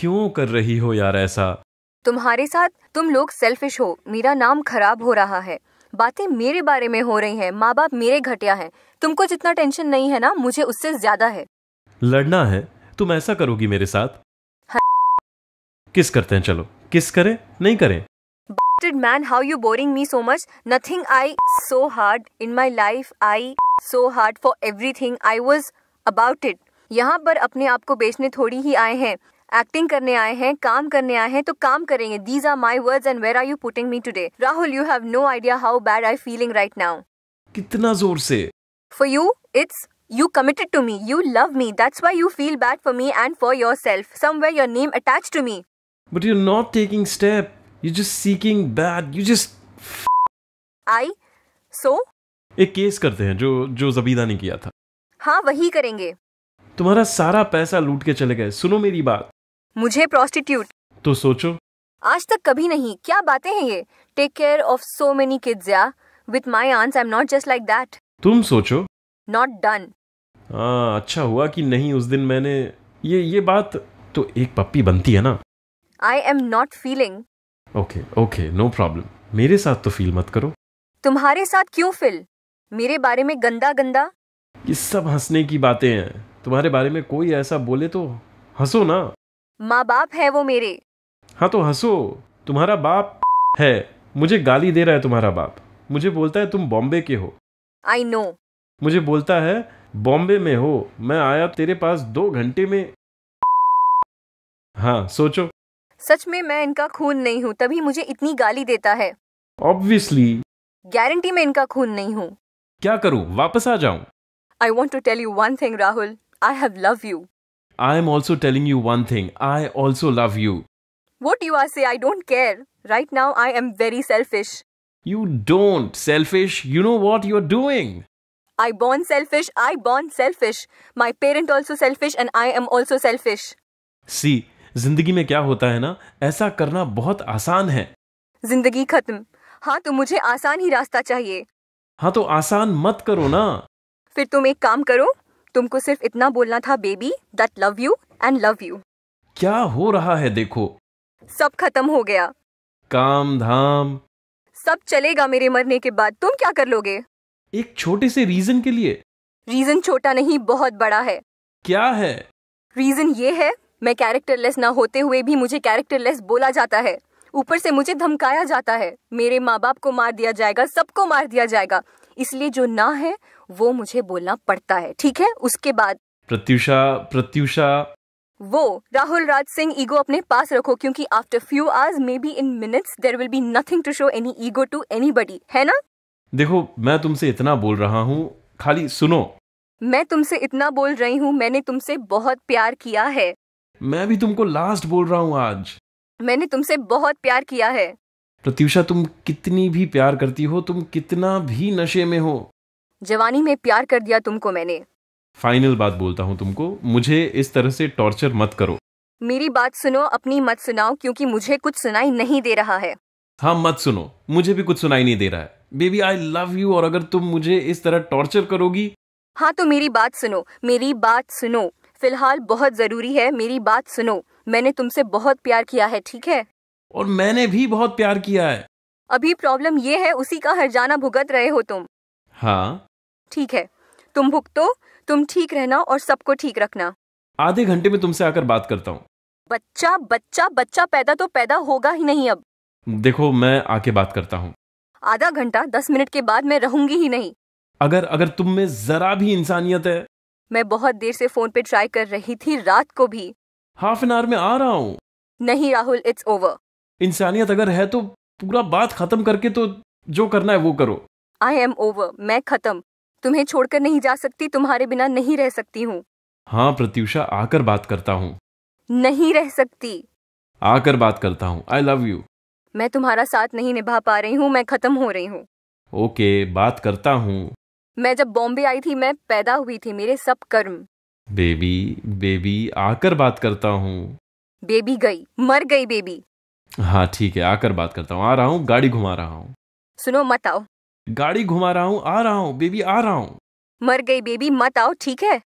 क्यों कर रही हो यार ऐसा तुम्हारे साथ तुम लोग सेल्फिश हो मेरा नाम खराब हो रहा है बातें मेरे बारे में हो रही हैं माँ बाप मेरे घटिया हैं तुमको जितना टेंशन नहीं है ना मुझे उससे ज्यादा है लड़ना है तुम ऐसा करोगी मेरे साथ हाँ। किस करते हैं चलो किस करें नहीं करें man how you boring me so much nothing I so hard in my life I so hard for everything I was about it यहाँ पर अपने आप को बेचने थोड़ी ही आए हैं एक्टिंग करने आए हैं काम करने आए हैं तो काम करेंगे these are my words and where are you putting me today Rahul you have no idea how bad I feeling right now कितना जोर से for you it's You committed to me. You love me. That's why you feel bad for me and for yourself. Somewhere your name attached to me. But you're not taking step. You're just seeking bad. You just I so एक case करते हैं जो जो जबीदा ने किया था हाँ वही करेंगे तुम्हारा सारा पैसा लूट के चले गए सुनो मेरी बात मुझे प्रोस्टिट्यूट तो सोचो आज तक कभी नहीं क्या बातें हैं ये take care of so many kids या with my aunts I am not just like that तुम सोचो नॉट डन हाँ, अच्छा हुआ कि नहीं उस दिन मैंने ये ये बात तो एक पप्पी बनती है ना I am not feeling okay okay no problem मेरे साथ तो फील मत करो तुम्हारे साथ क्यों फील मेरे बारे में गंदा गंदा ये सब हंसने की बातें हैं तुम्हारे बारे में कोई ऐसा बोले तो हंसो ना माँ बाप है वो मेरे हाँ तो हंसो तुम्हारा बाप है मुझे गाली दे रहा है तुम्हारा बाप मुझे बोलता है तुम बॉम्बे के हो आई नो मुझे बोलता है बॉम्बे में हो मैं आया तेरे पास दो घंटे में हाँ सोचो सच में मैं इनका खून नहीं हूँ तभी मुझे इतनी गाली देता है ऑब्वियसली गारंटी में इनका खून नहीं हूँ क्या करूँ वापस आ जाऊँ I want to tell you one thing Rahul I have love you I am also telling you one thing I also love you what you are say I don't care right now I am very selfish you don't selfish you know what you are doing I born selfish I born selfish my parent also selfish and I am also selfish see जिंदगी में क्या होता है ना ऐसा करना बहुत आसान है जिंदगी खत्म हाँ तो मुझे आसान ही रास्ता चाहिए हाँ तो आसान मत करो ना फिर तुम एक काम करो तुमको सिर्फ इतना बोलना था baby that love you and love you क्या हो रहा है देखो सब खत्म हो गया काम धाम सब चलेगा मेरे मरने के बाद तुम क्या कर लोगे एक छोटे से रीजन के लिए रीजन छोटा नहीं बहुत बड़ा है क्या है रीजन ये है मैं कैरेक्टरलेस ना होते हुए भी मुझे कैरेक्टरलेस बोला जाता है ऊपर से मुझे धमकाया जाता है मेरे माँ बाप को मार दिया जाएगा सबको मार दिया जाएगा इसलिए जो ना है वो मुझे बोलना पड़ता है ठीक है उसके बाद प्रत्युषा प्रत्युषा वो राहुल राज सिंह ईगो अपने पास रखो क्योंकि after few hours maybe in minutes there will be nothing to show any ego to anybody है ना देखो मैं तुमसे इतना बोल रहा हूँ खाली सुनो मैं तुमसे इतना बोल रही हूँ मैंने तुमसे बहुत प्यार किया है मैं भी तुमको लास्ट बोल रहा हूँ आज मैंने तुमसे बहुत प्यार किया है प्रत्युषा तुम कितनी भी प्यार करती हो तुम कितना भी नशे में हो जवानी में प्यार कर दिया तुमको मैंने फाइनल बात बोलता हूँ तुमको मुझे इस तरह से टॉर्चर मत करो मेरी बात सुनो अपनी मत सुनाओ क्योंकि मुझे कुछ सुनाई नहीं दे रहा है हाँ मत सुनो मुझे भी कुछ सुनाई नहीं दे रहा है बेबी आई लव यू और अगर तुम मुझे इस तरह टॉर्चर करोगी हाँ तो मेरी बात सुनो मेरी बात सुनो फिलहाल बहुत जरूरी है मेरी बात सुनो मैंने तुमसे बहुत प्यार किया है ठीक है और मैंने भी बहुत प्यार किया है अभी प्रॉब्लम ये है उसी का हर जाना भुगत रहे हो तुम हाँ ठीक है तुम भुगतो तुम ठीक रहना और सबको ठीक रखना आधे घंटे में तुमसे आकर बात करता हूँ बच्चा बच्चा बच्चा पैदा तो पैदा होगा ही नहीं अब देखो मैं आके बात करता हूँ आधा घंटा दस मिनट के बाद मैं रहूंगी ही नहीं अगर अगर तुम में जरा भी इंसानियत है मैं बहुत देर से फोन पे ट्राई कर रही थी रात को भी हाफ एन आवर में आ रहा हूँ नहीं राहुल इट्स ओवर इंसानियत अगर है तो पूरा बात खत्म करके तो जो करना है वो करो आई एम ओवर मैं खत्म तुम्हें छोड़कर नहीं जा सकती तुम्हारे बिना नहीं रह सकती हूँ हाँ प्रत्यूषा आकर बात करता हूँ नहीं रह सकती आकर बात करता हूँ आई लव यू मैं तुम्हारा साथ नहीं निभा पा रही हूँ मैं खत्म हो रही हूँ ओके बात करता हूँ मैं जब बॉम्बे आई थी मैं पैदा हुई थी मेरे सब कर्म बेबी बेबी आकर बात करता हूँ बेबी गई मर गई बेबी हाँ ठीक है आकर बात करता हूँ आ रहा हूँ गाड़ी घुमा रहा हूँ सुनो मत आओ गाड़ी घुमा रहा हूँ आ रहा हूँ बेबी आ रहा हूँ मर गई बेबी मत आओ ठीक है